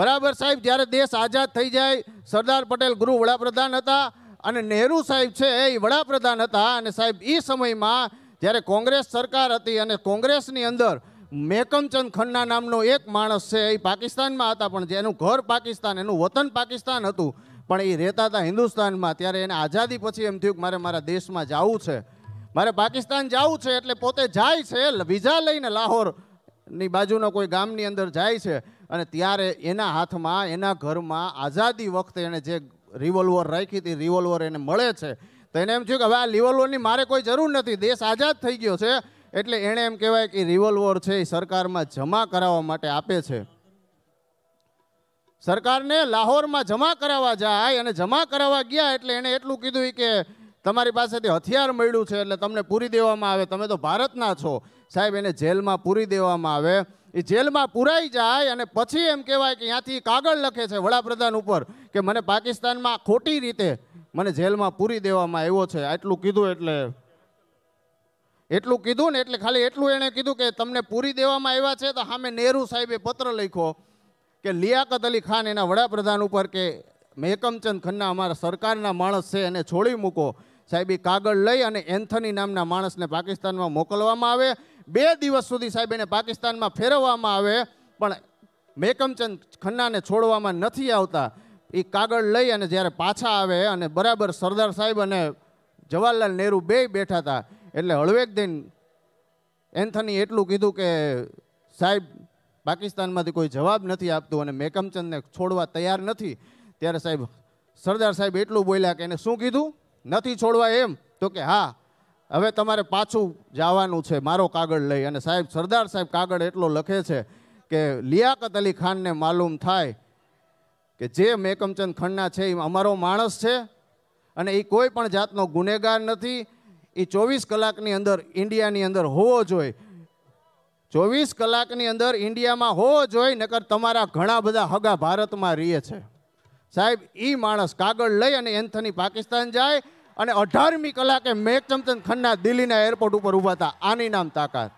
બરાબર સાહેબ જ્યારે દેશ આઝાદ થઈ જાય સરદાર પટેલ ગૃહ વડાપ્રધાન હતા અને નહેરુ સાહેબ છે એ વડાપ્રધાન હતા અને સાહેબ એ સમયમાં જ્યારે કોંગ્રેસ સરકાર હતી અને કોંગ્રેસની અંદર મેકમચંદ ખન્ના નામનો એક માણસ છે એ પાકિસ્તાનમાં હતા પણ જેનું ઘર પાકિસ્તાન એનું વતન પાકિસ્તાન હતું પણ એ રહેતા હતા હિન્દુસ્તાનમાં ત્યારે એને આઝાદી પછી એમ થયું કે મારે મારા દેશમાં જવું છે મારે પાકિસ્તાન જવું છે એટલે પોતે જાય છે વિઝા લઈને લાહોર ની બાજુના કોઈ ગામની અંદર જાય છે અને ત્યારે એના હાથમાં એના ઘરમાં આઝાદી વખતે એણે જે રિવોલ્વર રાખી હતી રિવોલ્વર એને મળે છે તો એને એમ થયું કે હવે આ રિવોલ્વરની મારે કોઈ જરૂર નથી દેશ આઝાદ થઈ ગયો છે એટલે એણે એમ કહેવાય કે રિવોલ્વર છે એ સરકારમાં જમા કરાવવા માટે આપે છે સરકારને લાહોરમાં જમા કરાવવા જાય અને જમા કરાવવા ગયા એટલે એણે એટલું કીધું કે તમારી પાસેથી હથિયાર મળ્યું છે એટલે તમને પૂરી દેવામાં આવે તમે તો ભારતના છો સાહેબ એને જેલમાં પૂરી દેવામાં આવે એ જેલમાં પૂરાઈ જાય અને પછી એમ કહેવાય કે ત્યાંથી કાગળ લખે છે વડાપ્રધાન ઉપર કે મને પાકિસ્તાનમાં ખોટી રીતે મને જેલમાં પૂરી દેવામાં આવ્યો છે આટલું કીધું એટલે એટલું કીધું ને એટલે ખાલી એટલું એણે કીધું કે તમને પૂરી દેવામાં આવ્યા છે તો સામે નેહરુ સાહેબે પત્ર લખ્યો કે લિયાકત અલી ખાન એના વડાપ્રધાન ઉપર કે મેકમચંદ ખન્ના અમારા સરકારના માણસ છે એને છોડી મૂકો સાહેબ એ કાગળ લઈ અને એન્થની નામના માણસને પાકિસ્તાનમાં મોકલવામાં આવે બે દિવસ સુધી સાહેબ એને પાકિસ્તાનમાં ફેરવવામાં આવે પણ મેકમચંદ ખન્નાને છોડવામાં નથી આવતા એ કાગળ લઈ અને જ્યારે પાછા આવે અને બરાબર સરદાર સાહેબ અને જવાહરલાલ નહેરુ બે બેઠા હતા એટલે હળવેક દિન એન્થની એટલું કીધું કે સાહેબ પાકિસ્તાનમાંથી કોઈ જવાબ નથી આપતું અને મેકમચંદને છોડવા તૈયાર નથી ત્યારે સાહેબ સરદાર સાહેબ એટલું બોલ્યા કે એને શું કીધું નથી છોડવા એમ તો કે હા હવે તમારે પાછું જવાનું છે મારો કાગળ લઈ અને સાહેબ સરદાર સાહેબ કાગળ એટલો લખે છે કે લિયાકત અલી ખાનને માલુમ થાય કે જે મેકમચંદ ખન્ના છે એ અમારો માણસ છે અને એ કોઈ પણ જાતનો ગુનેગાર નથી એ ચોવીસ કલાકની અંદર ઇન્ડિયાની અંદર હોવો જોઈએ ચોવીસ કલાકની અંદર ઇન્ડિયામાં હોવો જોઈએ નકર તમારા ઘણા બધા હગા ભારતમાં રહીએ છે સાહેબ એ માણસ કાગળ લઈ અને એન્થની પાકિસ્તાન જાય અને અઢારમી કલાકે મેઘચમચંદ ખન્ના દિલ્હીના એરપોર્ટ ઉપર ઊભા હતા આની નામ તાકાત